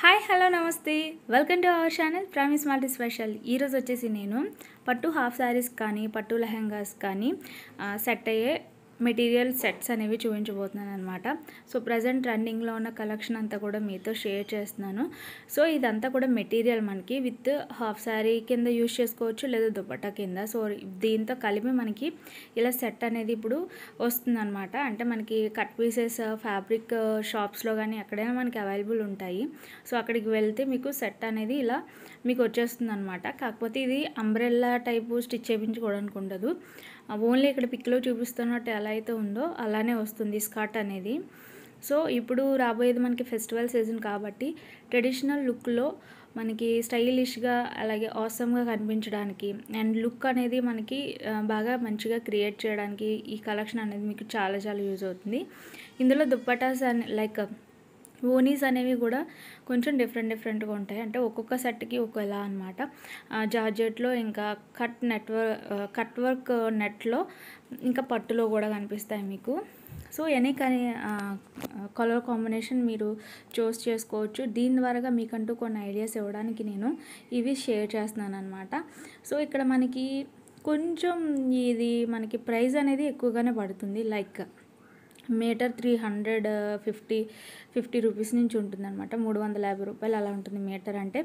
hi hello నమస్తే welcome to our channel promise multi special ఈరోజు వచ్చేసి నేను పట్టు హాఫ్ శారీస్ కానీ పట్టు లెహంగాస్ కానీ సెట్ అయ్యే మెటీరియల్ సెట్స్ అనేవి చూపించబోతున్నాను అనమాట సో ప్రజెంట్ రన్నింగ్లో ఉన్న కలెక్షన్ అంతా కూడా మీతో షేర్ చేస్తున్నాను సో ఇదంతా కూడా మెటీరియల్ మనకి విత్ హాఫ్ శారీ కింద యూజ్ చేసుకోవచ్చు లేదా దుపట్టా కింద సో దీంతో కలిపి మనకి ఇలా సెట్ అనేది ఇప్పుడు వస్తుందన్నమాట అంటే మనకి కట్ పీసెస్ ఫ్యాబ్రిక్ షాప్స్లో కానీ ఎక్కడైనా మనకి అవైలబుల్ ఉంటాయి సో అక్కడికి వెళ్తే మీకు సెట్ అనేది ఇలా మీకు వచ్చేస్తుంది అనమాట కాకపోతే ఇది అంబ్రెల్లా టైపు స్టిచ్ చేయించుకోవడానికి ఉండదు ఓన్లీ ఇక్కడ పిక్లో చూపిస్తున్నట్టు ఎలా అయితే ఉందో అలానే వస్తుంది స్కర్ట్ అనేది సో ఇప్పుడు రాబోయేది మనకి ఫెస్టివల్ సీజన్ కాబట్టి ట్రెడిషనల్ లుక్లో మనకి స్టైలిష్గా అలాగే ఆసమ్గా కనిపించడానికి అండ్ లుక్ అనేది మనకి బాగా మంచిగా క్రియేట్ చేయడానికి ఈ కలెక్షన్ అనేది మీకు చాలా చాలా యూజ్ అవుతుంది ఇందులో దుప్పటాస్ అండ్ లైక్ ఓనీస్ అనేవి కూడా కొంచెం డిఫరెంట్ డిఫరెంట్గా ఉంటాయి అంటే ఒక్కొక్క సెట్కి ఒకలా అనమాట జార్జెట్లో ఇంకా కట్ నెట్వర్క్ కట్ వర్క్ నెట్లో ఇంకా పట్టులో కూడా కనిపిస్తాయి మీకు సో ఎనీ కానీ కలర్ కాంబినేషన్ మీరు చూస్ చేసుకోవచ్చు దీని ద్వారా మీకంటూ కొన్ని ఐడియాస్ ఇవ్వడానికి నేను ఇవి షేర్ చేస్తున్నాను అనమాట సో ఇక్కడ మనకి కొంచెం ఇది మనకి ప్రైజ్ అనేది ఎక్కువగానే పడుతుంది like metre three hundred fifty fifty rupees నుంచి ఉంటుందన్నమాట మూడు వందల యాభై రూపాయలు అలా ఉంటుంది మీటర్ అంటే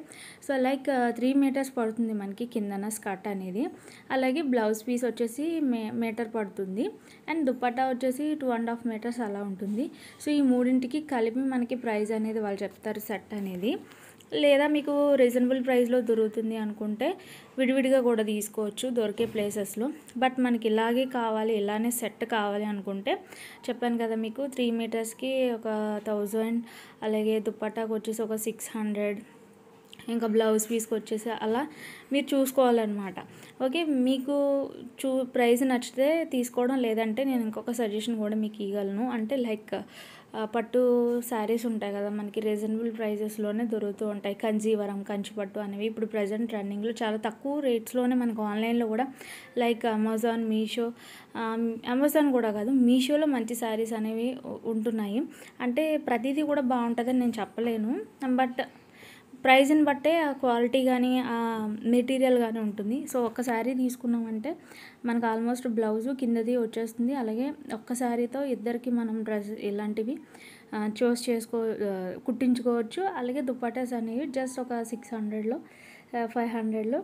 సో లైక్ త్రీ మీటర్స్ పడుతుంది మనకి కిందన స్కర్ట్ అనేది అలాగే బ్లౌజ్ పీస్ వచ్చేసి మే మీటర్ పడుతుంది అండ్ దుప్పటా వచ్చేసి టూ అండ్ హాఫ్ మీటర్స్ అలా ఉంటుంది సో ఈ మూడింటికి కలిపి మనకి ప్రైజ్ అనేది వాళ్ళు చెప్తారు సెట్ అనేది లేదా మీకు రీజనబుల్ ప్రైస్లో దొరుకుతుంది అనుకుంటే విడివిడిగా కూడా తీసుకోవచ్చు దొరికే ప్లేసెస్లో బట్ మనకి ఇలాగే కావాలి ఇలానే సెట్ కావాలి అనుకుంటే చెప్పాను కదా మీకు త్రీ మీటర్స్కి ఒక థౌజండ్ అలాగే దుప్పటాకు వచ్చేసి ఒక సిక్స్ హండ్రెడ్ ఇంకా బ్లౌజ్ పీస్కి వచ్చేసి అలా మీరు చూసుకోవాలన్నమాట ఓకే మీకు చూ ప్రైజ్ నచ్చితే తీసుకోవడం లేదంటే నేను ఇంకొక సజెషన్ కూడా మీకు ఇవ్వగలను అంటే లైక్ పట్టు శారీస్ ఉంటాయి కదా మనకి రీజనబుల్ ప్రైజెస్లోనే దొరుకుతూ ఉంటాయి కంజీవరం కంచిపట్టు అనేవి ఇప్పుడు ప్రజెంట్ రన్నింగ్లో చాలా తక్కువ రేట్స్లోనే మనకు ఆన్లైన్లో కూడా లైక్ అమెజాన్ మీషో అమెజాన్ కూడా కాదు మీషోలో మంచి శారీస్ అనేవి ఉంటున్నాయి అంటే ప్రతిదీ కూడా బాగుంటుందని నేను చెప్పలేను బట్ ప్రైజ్ని బట్టే ఆ క్వాలిటీ కానీ ఆ మెటీరియల్ కానీ ఉంటుంది సో ఒక్కసారి తీసుకున్నామంటే మనకు ఆల్మోస్ట్ బ్లౌజు కిందది వచ్చేస్తుంది అలాగే ఒక్కసారితో ఇద్దరికి మనం డ్రెస్ ఇలాంటివి చూస్ చేసుకో కుట్టించుకోవచ్చు అలాగే దుప్పటాస్ అనేవి జస్ట్ ఒక సిక్స్ హండ్రెడ్లో ఫైవ్ హండ్రెడ్లో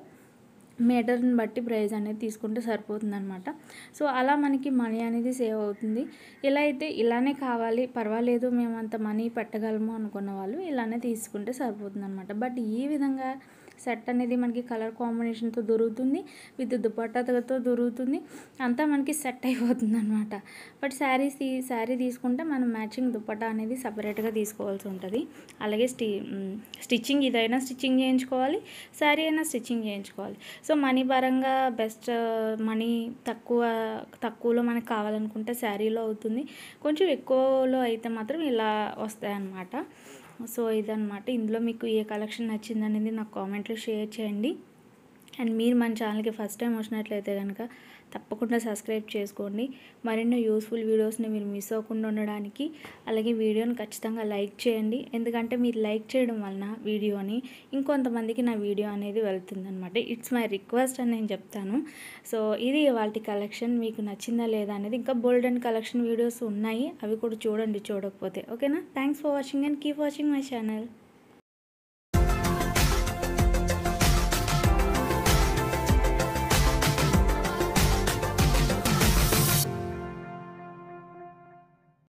మీటర్ని బట్టి ప్రైజ్ అనేది తీసుకుంటే సరిపోతుంది అనమాట సో అలా మనకి మనీ అనేది సేవ్ అవుతుంది ఇలా అయితే ఇలానే కావాలి పర్వాలేదు మేము అంత మనీ పెట్టగలము అనుకున్న వాళ్ళు ఇలానే తీసుకుంటే సరిపోతుంది అనమాట బట్ ఈ విధంగా సెట్ అనేది మనకి కలర్ కాంబినేషన్తో దొరుకుతుంది విత్ దుపట్టాతో దొరుకుతుంది అంతా మనకి సెట్ అయిపోతుంది అనమాట బట్ శారీస్ శారీ తీసుకుంటే మనం మ్యాచింగ్ దుపట్టా అనేది సపరేట్గా తీసుకోవాల్సి ఉంటుంది అలాగే స్టి స్టిచ్చింగ్ ఇదైనా స్టిచ్చింగ్ చేయించుకోవాలి శారీ అయినా స్టిచ్చింగ్ చేయించుకోవాలి సో మనీ పరంగా బెస్ట్ మనీ తక్కువ తక్కువలో మనకు కావాలనుకుంటే శారీలో అవుతుంది కొంచెం ఎక్కువలో అయితే మాత్రం ఇలా వస్తాయన్నమాట సో ఇదన్నమాట ఇందులో మీకు ఏ కలెక్షన్ నచ్చింది అనేది నాకు కామెంట్లో షేర్ చేయండి అండ్ మీరు మన ఛానల్కి ఫస్ట్ టైం వచ్చినట్లయితే కనుక తప్పకుండా సబ్స్క్రైబ్ చేసుకోండి మరెన్నో యూస్ఫుల్ వీడియోస్ని మీరు మిస్ అవ్వకుండా ఉండడానికి అలాగే వీడియోని ఖచ్చితంగా లైక్ చేయండి ఎందుకంటే మీరు లైక్ చేయడం వలన వీడియోని ఇంకొంతమందికి నా వీడియో అనేది వెళ్తుందనమాట ఇట్స్ మై రిక్వెస్ట్ అని నేను చెప్తాను సో ఇది వాటి కలెక్షన్ మీకు నచ్చిందా లేదా అనేది ఇంకా బోల్డ్ అండ్ కలెక్షన్ వీడియోస్ ఉన్నాయి అవి కూడా చూడండి చూడకపోతే ఓకేనా thanks for watching and keep watching my channel